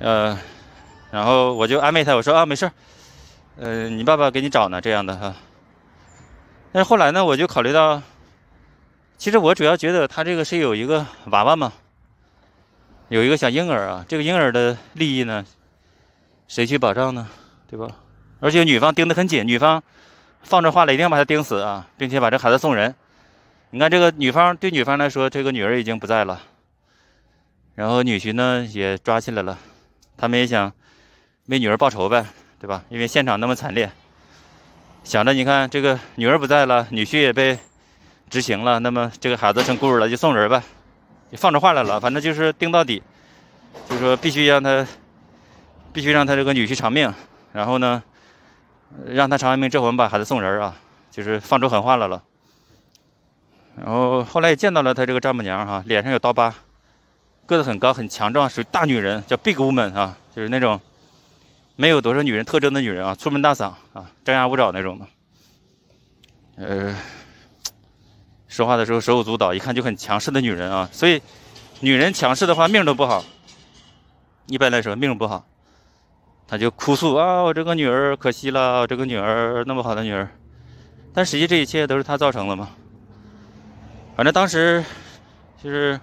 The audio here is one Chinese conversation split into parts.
呃，然后我就安慰他，我说啊，没事儿，呃，你爸爸给你找呢，这样的哈。但是后来呢，我就考虑到，其实我主要觉得他这个是有一个娃娃嘛，有一个小婴儿啊，这个婴儿的利益呢，谁去保障呢？对吧？而且女方盯得很紧，女方放这话了，一定要把他盯死啊，并且把这孩子送人。你看这个女方对女方来说，这个女儿已经不在了，然后女婿呢也抓起来了。他们也想为女儿报仇呗，对吧？因为现场那么惨烈，想着你看这个女儿不在了，女婿也被执行了，那么这个孩子成孤儿了，就送人吧，就放出话来了，反正就是盯到底，就说必须让他，必须让他这个女婿偿命，然后呢，让他偿完命，之后，我们把孩子送人啊，就是放出狠话来了。然后后来也见到了他这个丈母娘哈，脸上有刀疤。个子很高，很强壮，属大女人，叫 big woman 啊，就是那种没有多少女人特征的女人啊，粗门大嗓啊，张牙舞爪那种的。呃，说话的时候手舞足蹈，一看就很强势的女人啊。所以，女人强势的话命都不好，一般来说命不好，她就哭诉啊，我这个女儿可惜了，我这个女儿那么好的女儿，但实际这一切都是她造成的嘛。反正当时就是。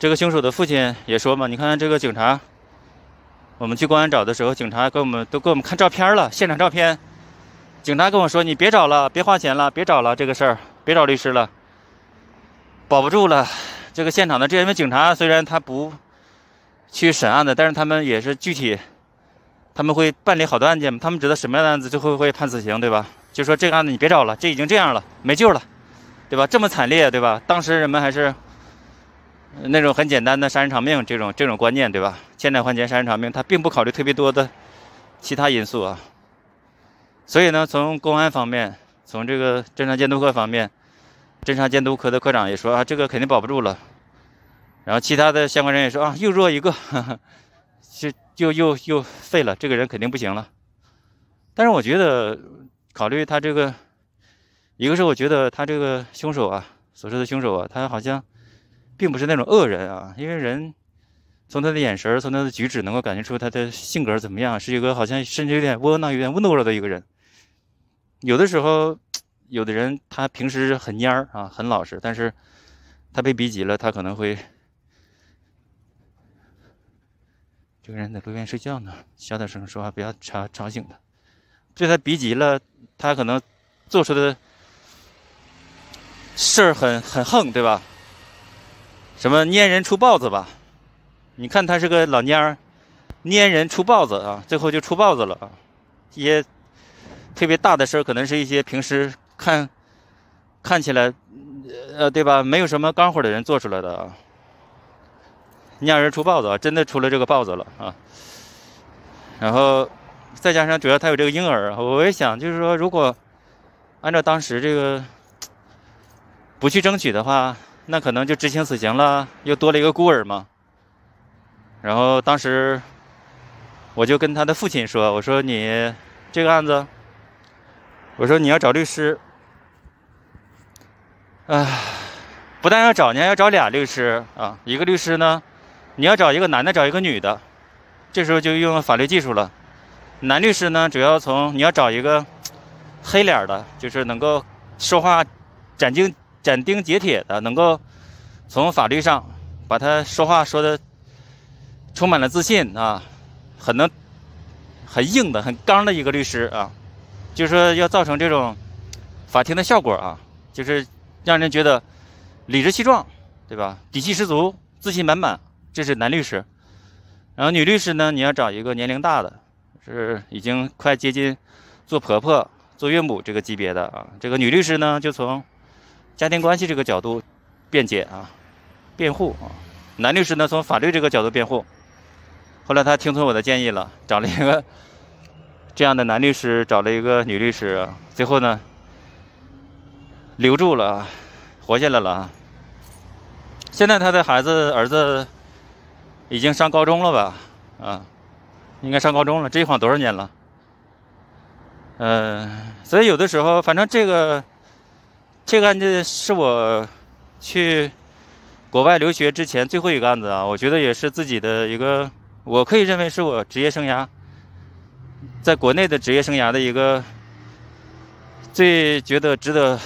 这个凶手的父亲也说嘛，你看这个警察，我们去公安找的时候，警察给我们都给我们看照片了，现场照片。警察跟我说：“你别找了，别花钱了，别找了，这个事儿别找律师了，保不住了。”这个现场的这些警察虽然他不去审案的，但是他们也是具体，他们会办理好多案件嘛。他们知道什么样的案子最后会判死刑，对吧？就说这个案子你别找了，这已经这样了，没救了，对吧？这么惨烈，对吧？当时人们还是。那种很简单的杀人偿命这种这种观念，对吧？欠债还钱，杀人偿命，他并不考虑特别多的其他因素啊。所以呢，从公安方面，从这个侦查监督科方面，侦查监督科的科长也说啊，这个肯定保不住了。然后其他的相关人员也说啊，又弱一个，就又又又废了，这个人肯定不行了。但是我觉得，考虑他这个，一个是我觉得他这个凶手啊，所说的凶手啊，他好像。并不是那种恶人啊，因为人从他的眼神、从他的举止能够感觉出他的性格怎么样，是一个好像甚至有点窝囊、有点懦弱的一个人。有的时候，有的人他平时很蔫儿啊，很老实，但是他被逼急了，他可能会。这个人在路边睡觉呢，小点声说话，不要吵吵醒他。对他逼急了，他可能做出的事儿很很横，对吧？什么蔫人出豹子吧？你看他是个老蔫儿，人出豹子啊，最后就出豹子了啊。一些特别大的事儿，可能是一些平时看看起来，呃，对吧？没有什么干活的人做出来的啊。蔫人出豹子啊，真的出了这个豹子了啊。然后再加上主要他有这个婴儿，我也想就是说，如果按照当时这个不去争取的话。那可能就执行死刑了，又多了一个孤儿嘛。然后当时我就跟他的父亲说：“我说你这个案子，我说你要找律师，啊，不但要找，你还要找俩律师啊。一个律师呢，你要找一个男的，找一个女的。这时候就用法律技术了。男律师呢，主要从你要找一个黑脸的，就是能够说话斩钉。”斩钉截铁的，能够从法律上把他说话说的充满了自信啊，很能、很硬的、很刚的一个律师啊，就是说要造成这种法庭的效果啊，就是让人觉得理直气壮，对吧？底气十足，自信满满，这是男律师。然后女律师呢，你要找一个年龄大的，是已经快接近做婆婆、做岳母这个级别的啊。这个女律师呢，就从。家庭关系这个角度，辩解啊，辩护啊，男律师呢从法律这个角度辩护，后来他听从我的建议了，找了一个 这样的男律师，找了一个女律师，最后呢留住了，活下来了。现在他的孩子儿子已经上高中了吧？啊，应该上高中了。这一晃多少年了？呃，所以有的时候，反正这个。这个案子是我去国外留学之前最后一个案子啊，我觉得也是自己的一个，我可以认为是我职业生涯在国内的职业生涯的一个最觉得值得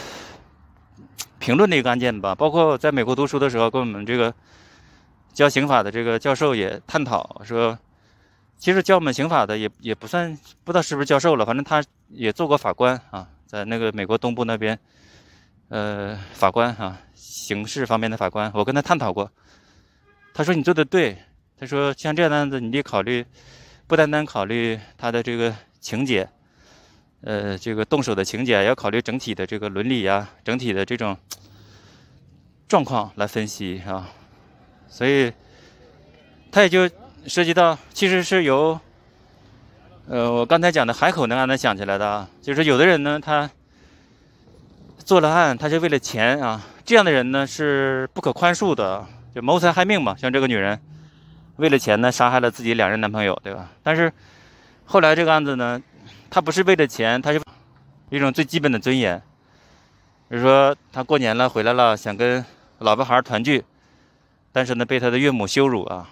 评论的一个案件吧。包括在美国读书的时候，跟我们这个教刑法的这个教授也探讨说，其实教我们刑法的也也不算不知道是不是教授了，反正他也做过法官啊，在那个美国东部那边。呃，法官哈，刑事方面的法官，我跟他探讨过，他说你做的对，他说像这样的案子，你得考虑，不单单考虑他的这个情节，呃，这个动手的情节，要考虑整体的这个伦理啊，整体的这种状况来分析啊，所以，他也就涉及到，其实是由，呃，我刚才讲的海口那案子想起来的啊，就是有的人呢，他。做了案，他是为了钱啊，这样的人呢是不可宽恕的，就谋财害命嘛。像这个女人，为了钱呢，杀害了自己两任男朋友，对吧？但是后来这个案子呢，她不是为了钱，她就一种最基本的尊严，比如说她过年了回来了，想跟老婆孩儿团聚，但是呢被她的岳母羞辱啊。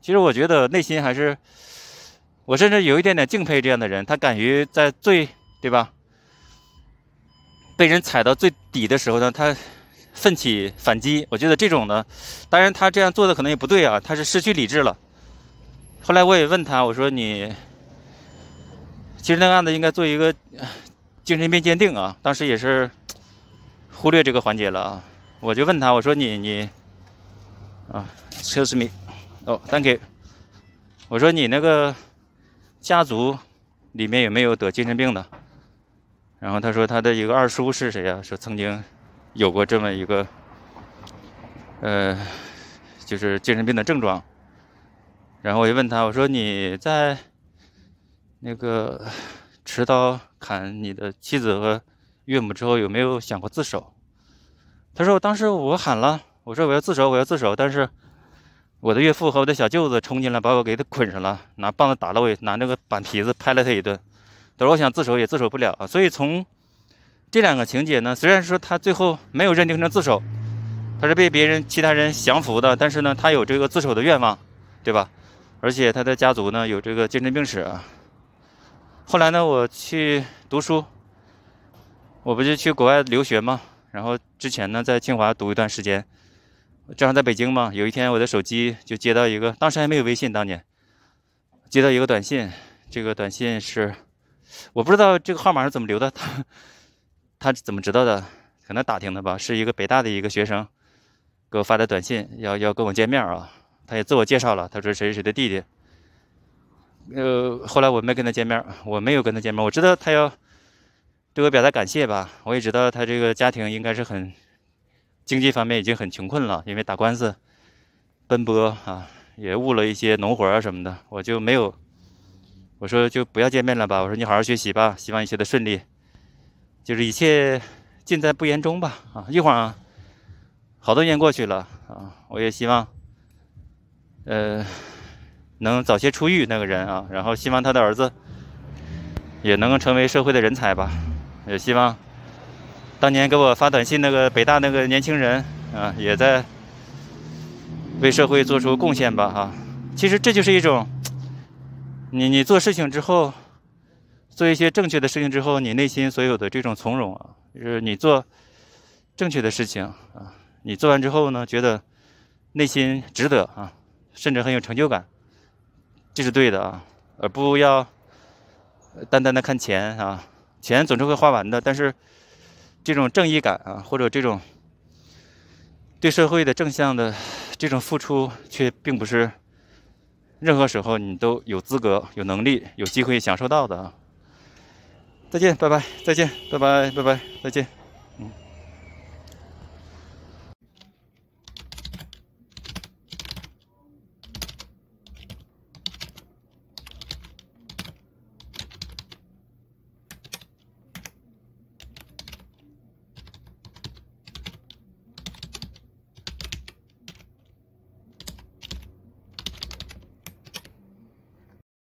其实我觉得内心还是，我甚至有一点点敬佩这样的人，他敢于在最，对吧？被人踩到最底的时候呢，他奋起反击。我觉得这种呢，当然他这样做的可能也不对啊，他是失去理智了。后来我也问他，我说你，其实那个案子应该做一个精神病鉴定啊，当时也是忽略这个环节了啊。我就问他，我说你你，啊，excuse me，哦，thank you。我说你那个家族里面有没有得精神病的？然后他说他的一个二叔是谁啊？说曾经有过这么一个，呃，就是精神病的症状。然后我就问他，我说你在那个持刀砍你的妻子和岳母之后，有没有想过自首？他说当时我喊了，我说我要自首，我要自首。但是我的岳父和我的小舅子冲进来，把我给他捆上了，拿棒子打了我，拿那个板皮子拍了他一顿。都是我想自首也自首不了啊，所以从这两个情节呢，虽然说他最后没有认定成自首，他是被别人其他人降服的，但是呢，他有这个自首的愿望，对吧？而且他的家族呢有这个精神病史。后来呢，我去读书，我不就去国外留学吗？然后之前呢，在清华读一段时间，正好在北京嘛。有一天，我的手机就接到一个，当时还没有微信，当年接到一个短信，这个短信是。我不知道这个号码是怎么留的，他他怎么知道的？可能打听的吧。是一个北大的一个学生给我发的短信，要要跟我见面啊。他也自我介绍了，他说谁谁谁的弟弟。呃，后来我没跟他见面，我没有跟他见面。我知道他要对我表达感谢吧，我也知道他这个家庭应该是很经济方面已经很穷困了，因为打官司奔波啊，也误了一些农活啊什么的，我就没有。我说就不要见面了吧。我说你好好学习吧，希望一切的顺利，就是一切尽在不言中吧。啊，一会儿啊，好多年过去了啊，我也希望，呃，能早些出狱那个人啊，然后希望他的儿子，也能够成为社会的人才吧。也希望当年给我发短信那个北大那个年轻人啊，也在为社会做出贡献吧。哈，其实这就是一种。你你做事情之后，做一些正确的事情之后，你内心所有的这种从容啊，就是你做正确的事情啊，你做完之后呢，觉得内心值得啊，甚至很有成就感，这是对的啊，而不要单单的看钱啊，钱总是会花完的，但是这种正义感啊，或者这种对社会的正向的这种付出，却并不是。任何时候，你都有资格、有能力、有机会享受到的啊！再见，拜拜，再见，拜拜，拜拜，再见。